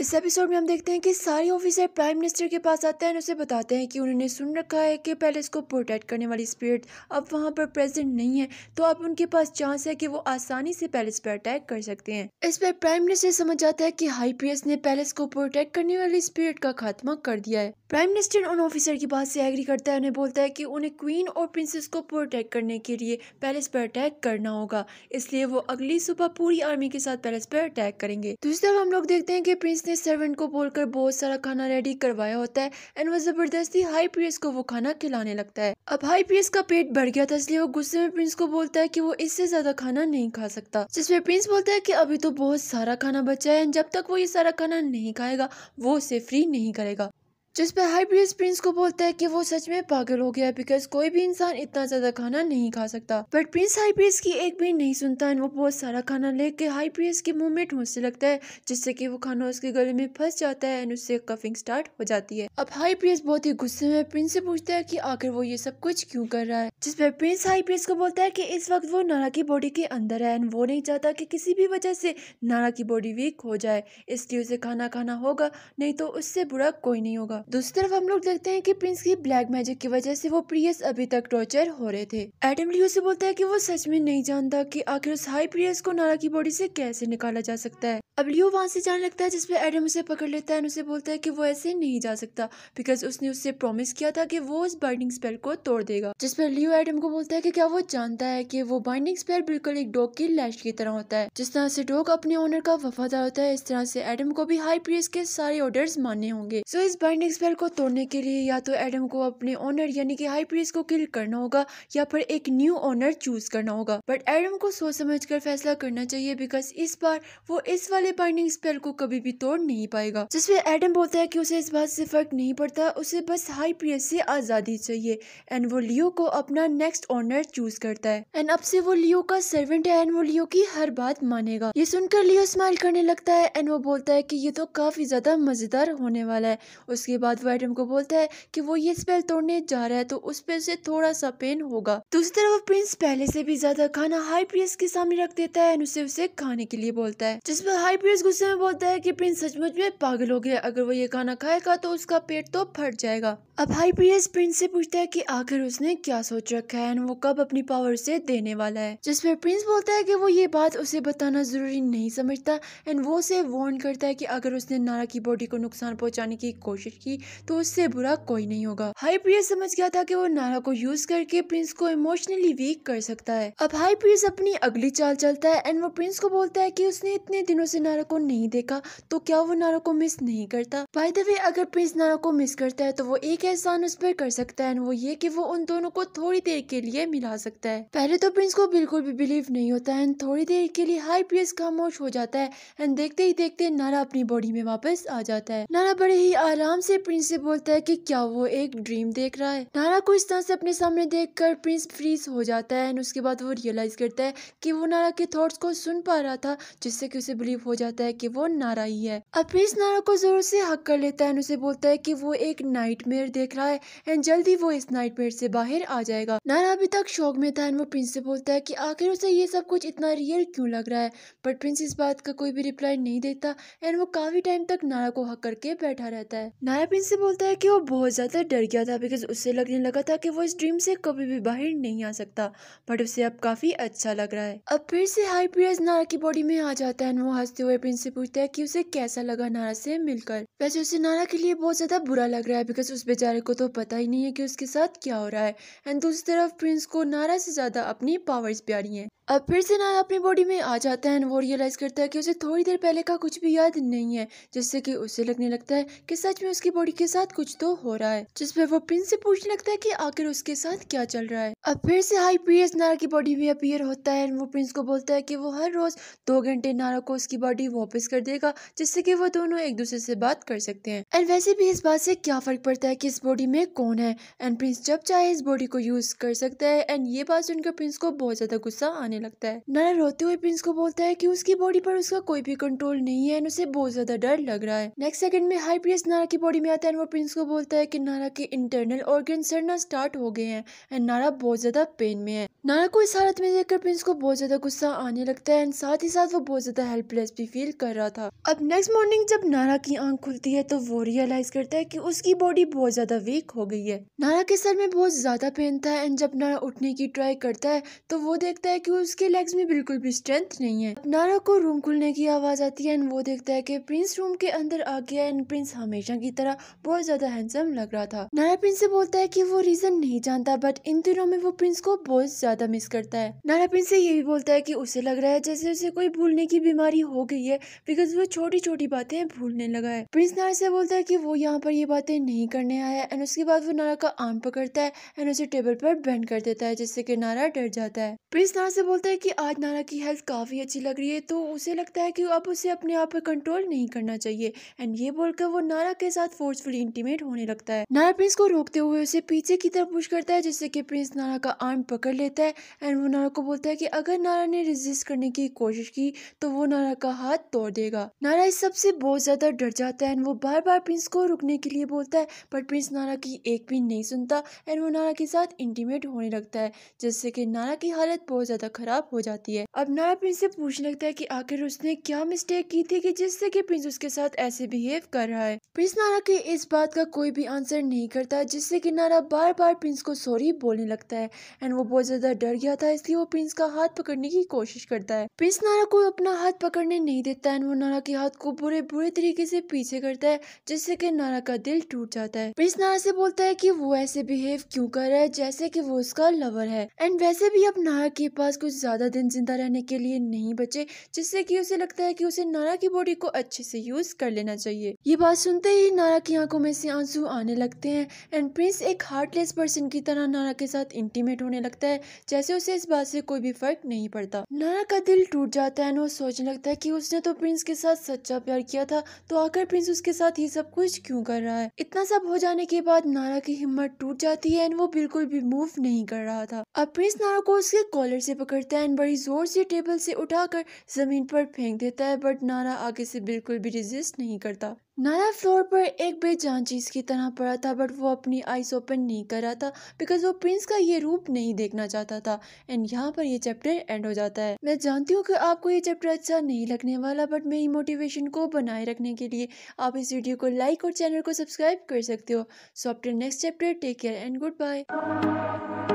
इस एपिसोड में हम देखते हैं कि सारे ऑफिसर प्राइम मिनिस्टर के पास आते हैं और उसे बताते हैं कि उन्होंने सुन रखा है कि पहले इसको प्रोटेक्ट करने वाली स्पिरिट अब वहाँ पर प्रेजेंट नहीं है तो अब उनके पास चांस है कि वो आसानी से पैलेस पर अटैक कर सकते हैं इस पर प्राइम मिनिस्टर समझ जाता है कि हाईपीएस ने पैलेस को प्रोटेक्ट करने वाली स्पिरिट का खात्मा कर दिया है प्राइम मिनिस्टर उन ऑफिसर की बात से एग्री करता है उन्हें बोलता है कि उन्हें क्वीन और प्रिंसेस को प्रोटेक्ट करने के लिए पैलेस पर अटैक करना होगा इसलिए वो अगली सुबह पूरी आर्मी के साथ पैलेस पर अटैक करेंगे दूसरी तरफ हम लोग देखते हैं कि प्रिंस उसने सर्वेंट को बोलकर बहुत सारा खाना रेडी करवाया होता है एंड वो ज़बरदस्ती हाई प्रियस को वो खाना खिलाने लगता है अब हाई प्रियस का पेट भर गया था इसलिए वो गुस्से में प्रिंस को बोलता है कि वो इससे ज़्यादा खाना नहीं खा सकता जिसमें प्रिंस बोलता है कि अभी तो बहुत सारा खाना बचा है एंड जब तक वो ये सारा खाना नहीं खाएगा वो उसे फ्री नहीं करेगा जिस पर प्रियस प्रिंस को बोलता है कि वो सच में पागल हो गया बिकॉज कोई भी इंसान इतना ज्यादा खाना नहीं खा सकता बट प्रिंस हाइब्रिड की एक भी नहीं सुनता है वो बहुत सारा खाना लेके हाई प्रियस के मुंह में ढूंढने लगता है जिससे कि वो खाना उसके गले में फंस जाता है एंड उससे कफिंग स्टार्ट हो जाती है अब हाई प्रियस बहुत ही गुस्से में प्रिंस से पूछता है की आखिर वो ये सब कुछ क्यूँ कर रहा है जिस पर प्रिंस प्रियस को बोलता है की इस वक्त वो नारा की बॉडी के अंदर है एंड वो नहीं चाहता की किसी भी वजह से नारा की बॉडी वीक हो जाए इसलिए उसे खाना खाना होगा नहीं तो उससे बुरा कोई नहीं होगा दूसरी तरफ हम लोग देखते हैं कि प्रिंस की ब्लैक मैजिक की वजह से वो प्रियस अभी तक टॉर्चर हो रहे थे एडम लियो से बोलता है कि वो सच में नहीं जानता कि आखिर उस हाई प्रियस को नारा की बॉडी से कैसे निकाला जा सकता है अब लियो वहाँ से जाने लगता है जिसपे एडम उसे पकड़ लेता है उसे बोलता है कि वो ऐसे नहीं जा सकता बिकॉज उसने उससे प्रॉमिस किया था कि वो उस बाइंडिंग स्पेल को तोड़ देगा जिसपे लियो एडम को बोलता है कि क्या वो जानता है कि वो बाइंडिंग स्पेल बिल्कुल एक डॉग की लैश की तरह होता है जिस तरह से डॉग अपने ओनर का वफादार होता है इस तरह से एडम को भी हाई प्रियस के सारे ऑर्डर मानने होंगे सो इस बाइंडिंग स्पेल को तोड़ने के लिए या तो एडम को अपने ओनर यानी कि हाई प्रीस को किल करना होगा या फिर एक न्यू ओनर चूज करना होगा बट एडम को सोच समझ कर फैसला करना चाहिए बिकॉज इस बार वो इस वाले बाइंडिंग स्पेल को कभी भी तोड़ नहीं पाएगा जिसमें एडम बोलता है कि उसे इस बात से फर्क नहीं पड़ता उसे बस हाई प्रीस से आजादी चाहिए एंड वो लियो को अपना नेक्स्ट ऑनर चूज करता है एंड अब से वो लियो का सर्वेंट है एंड वो लियो की हर बात मानेगा ये सुनकर लियो स्माइल करने लगता है एंड वो बोलता है कि ये तो काफी ज्यादा मजेदार होने वाला है उसके बाद बाद वो एटम को बोलता है कि वो ये स्पेल तोड़ने जा रहा है तो उस पर उसे थोड़ा सा पेन होगा दूसरी तरफ प्रिंस पहले से भी ज्यादा खाना हाई प्रियस के सामने रख देता है उसे उसे खाने के लिए बोलता है जिस पर हाई प्रियस गुस्से में बोलता है की प्रिंस सचमुच में पागल हो गया अगर वो ये खाना खाएगा तो उसका पेट तो फट जाएगा अब हाई प्रियस प्रिंस से पूछता है की आखिर उसने क्या सोच रखा है वो कब अपनी पावर से देने वाला है जिस पर प्रिंस बोलता है की वो ये बात उसे बताना जरूरी नहीं समझता एंड वो उसे वार्न करता है कि अगर उसने नारा की बॉडी को नुकसान पहुंचाने की कोशिश जाएगी तो उससे बुरा कोई नहीं होगा हाई प्रिय समझ गया था कि वो नारा को यूज करके प्रिंस को इमोशनली वीक कर सकता है अब हाई प्रिंस अपनी अगली चाल चलता है एंड वो प्रिंस को बोलता है की उसने इतने दिनों से नारा को नहीं देखा तो क्या वो नारा को मिस नहीं करता बाय द वे अगर प्रिंस नारा को मिस करता है तो वो एक एहसान उस पर कर सकता है वो ये कि वो उन दोनों को थोड़ी देर के लिए मिला सकता है पहले तो प्रिंस को बिल्कुल भी बिलीव नहीं होता है थोड़ी देर के लिए हाई प्रियस खामोश हो जाता है एंड देखते ही देखते नारा अपनी बॉडी में वापस आ जाता है नारा बड़े ही आराम से से प्रिंस से बोलता है कि क्या वो एक ड्रीम देख रहा है नारा को इस तरह से अपने सामने देखकर प्रिंस फ्रीज हो जाता है उसके बाद वो रियलाइज करता है कि वो नारा के थॉट्स को सुन पा रहा था जिससे कि उसे बिलीव हो जाता है कि वो नारा ही है अब प्रिंस नारा को जोर से हक कर लेता है उसे बोलता है कि वो एक मेयर देख रहा है एंड जल्दी वो इस मेयर से बाहर आ जाएगा नारा अभी तक शौक में था वो प्रिंस से बोलता है कि आखिर उसे ये सब कुछ इतना रियल क्यों लग रहा है बट प्रिंस इस बात का कोई भी रिप्लाई नहीं देता एंड वो काफी टाइम तक नारा को हक करके बैठा रहता है नारा रायपिन से बोलता है कि वो बहुत ज़्यादा डर गया था बिकॉज उससे लगने लगा था कि वो इस ड्रीम से कभी भी बाहर नहीं आ सकता बट उसे अब काफ़ी अच्छा लग रहा है अब फिर से हाई प्रियस नारा की बॉडी में आ जाता है वो हंसते हुए रायपिन से पूछता है कि उसे कैसा लगा नारा से मिलकर वैसे उसे नारा के लिए बहुत ज़्यादा बुरा लग रहा है बिकॉज उस बेचारे को तो पता ही नहीं है कि उसके साथ क्या हो रहा है एंड दूसरी तरफ प्रिंस को नारा से ज़्यादा अपनी पावर्स प्यारी हैं अब फिर से नाया अपनी बॉडी में आ जाता है वो रियलाइज़ करता है कि उसे थोड़ी देर पहले का कुछ भी याद नहीं है जिससे कि उसे लगने लगता है कि सच में उसकी बॉडी के साथ कुछ तो हो रहा है जिस पर वो प्रिंस से पूछने लगता है कि आखिर उसके साथ क्या चल रहा है अब फिर से हाई प्रियस नारा की बॉडी में अपियर होता है वो प्रिंस को बोलता है की वो हर रोज दो घंटे नारा को उसकी बॉडी वापस कर देगा जिससे की वो दोनों एक दूसरे से बात कर सकते हैं एंड वैसे भी इस बात से क्या फर्क पड़ता है की इस बॉडी में कौन है एंड प्रिंस जब चाहे इस बॉडी को यूज कर सकता है एंड ये बात सुनकर प्रिंस को बहुत ज्यादा गुस्सा आने रोने लगता है नाना रोते हुए प्रिंस को बोलता है कि उसकी बॉडी पर उसका कोई भी कंट्रोल नहीं है उसे बहुत ज्यादा डर लग रहा है नेक्स्ट सेकंड में हाई प्रियस नारा की बॉडी में आता है एंड वो प्रिंस को बोलता है कि नारा के इंटरनल ऑर्गन सड़ना स्टार्ट हो गए हैं एंड नारा बहुत ज्यादा पेन में है नारा को इस हालत में देखकर प्रिंस को बहुत ज्यादा गुस्सा आने लगता है एंड साथ ही साथ वो बहुत ज्यादा हेल्पलेस भी फील कर रहा था अब नेक्स्ट मॉर्निंग जब नारा की आंख खुलती है तो वो रियलाइज करता है कि उसकी बॉडी बहुत ज्यादा वीक हो गई है नारा के सर में बहुत ज्यादा पेन था एंड जब नारा उठने की ट्राई करता है तो वो देखता है कि उसके लेग्स में बिल्कुल भी स्ट्रेंथ नहीं है नारा को रूम खुलने की आवाज़ आती है एंड वो देखता है कि प्रिंस रूम के अंदर आ गया एंड प्रिंस हमेशा की तरह बहुत ज़्यादा हैंडसम लग रहा था नारा प्रिंस से बोलता है कि वो रीज़न नहीं जानता बट इन दिनों में वो प्रिंस को बहुत ज़्यादा मिस करता है नारा प्रिंस से ये भी बोलता है की उसे लग रहा है जैसे उसे कोई भूलने की बीमारी हो गई है बिकॉज वो छोटी छोटी बातें भूलने लगा है प्रिंस नारा से बोलता है की वो यहाँ पर ये बातें नहीं करने आया है एंड उसके बाद वो नारा का आर्म पकड़ता है एंड उसे टेबल पर बैंड कर देता है जिससे की नारा डर जाता है प्रिंस नारा से बोलता है कि आज नाना की हेल्थ काफ़ी अच्छी लग रही है तो उसे लगता है कि अब उसे अपने आप पर कंट्रोल नहीं करना चाहिए एंड ये बोलकर वो नाना के साथ फोर्सफुली इंटीमेट होने लगता है नाना प्रिंस को रोकते हुए उसे पीछे की तरफ पुश करता है जिससे कि प्रिंस नाना का आर्म पकड़ लेता है एंड वो नारा को बोलता है कि अगर नारा ने रेजिस्ट करने की कोशिश की तो वो नारा का हाथ तोड़ देगा नारा इस सबसे बहुत ज़्यादा डर जाता है एंड वो बार बार प्रिंस को रुकने के लिए बोलता है पर प्रिंस नारा की एक भी नहीं सुनता एंड वो नारा के साथ इंटीमेट होने लगता है जिससे कि नारा की हालत बहुत ज़्यादा खराब हो जाती है अब नाया प्रिंस से पूछने लगता है कि आखिर उसने क्या मिस्टेक की थी कि जिससे कि प्रिंस उसके साथ ऐसे बिहेव कर रहा है प्रिंस नारा के इस बात का कोई भी आंसर नहीं करता जिससे कि नारा बार बार प्रिंस को सॉरी बोलने लगता है एंड वो बहुत ज्यादा डर गया था इसलिए वो प्रिंस का हाथ पकड़ने की कोशिश करता है प्रिंस नारा को अपना हाथ पकड़ने नहीं देता एंड वो नारा के हाथ को बुरे बुरे तरीके से पीछे करता है जिससे कि नारा का दिल टूट जाता है प्रिंस नारा से बोलता है कि वो ऐसे बिहेव क्यों कर रहा है जैसे कि वो उसका लवर है एंड वैसे भी अब नारा के पास कुछ ज़्यादा दिन ज़िंदा रहने के लिए नहीं बचे जिससे कि उसे लगता है कि उसे नारा की बॉडी को अच्छे से यूज़ कर लेना चाहिए ये बात सुनते ही नारा की आंखों में से आंसू आने लगते हैं एंड प्रिंस एक हार्टलेस पर्सन की तरह नारा के साथ इंटीमेट होने लगता है जैसे उसे इस बात से कोई भी फर्क नहीं पड़ता नारा का दिल टूट जाता है और सोचने लगता है की उसने तो प्रिंस के साथ सच्चा प्यार किया था तो आकर प्रिंस उसके साथ ही सब कुछ क्यों कर रहा है इतना सब हो जाने के बाद नारा की हिम्मत टूट जाती है एंड वो बिल्कुल भी मूव नहीं कर रहा था अब प्रिंस नारा को उसके कॉलर से पकड़ बर्तन बड़ी ज़ोर से टेबल से उठाकर ज़मीन पर फेंक देता है बट नारा आगे से बिल्कुल भी रिजिस्ट नहीं करता नारा फ्लोर पर एक बेजान चीज़ की तरह पड़ा था बट वो अपनी आइस ओपन नहीं कर रहा था बिकॉज वो प्रिंस का ये रूप नहीं देखना चाहता था एंड यहाँ पर ये चैप्टर एंड हो जाता है मैं जानती हूँ कि आपको ये चैप्टर अच्छा नहीं लगने वाला बट मेरी मोटिवेशन को बनाए रखने के लिए आप इस वीडियो को लाइक और चैनल को सब्सक्राइब कर सकते हो so after next chapter take care and good bye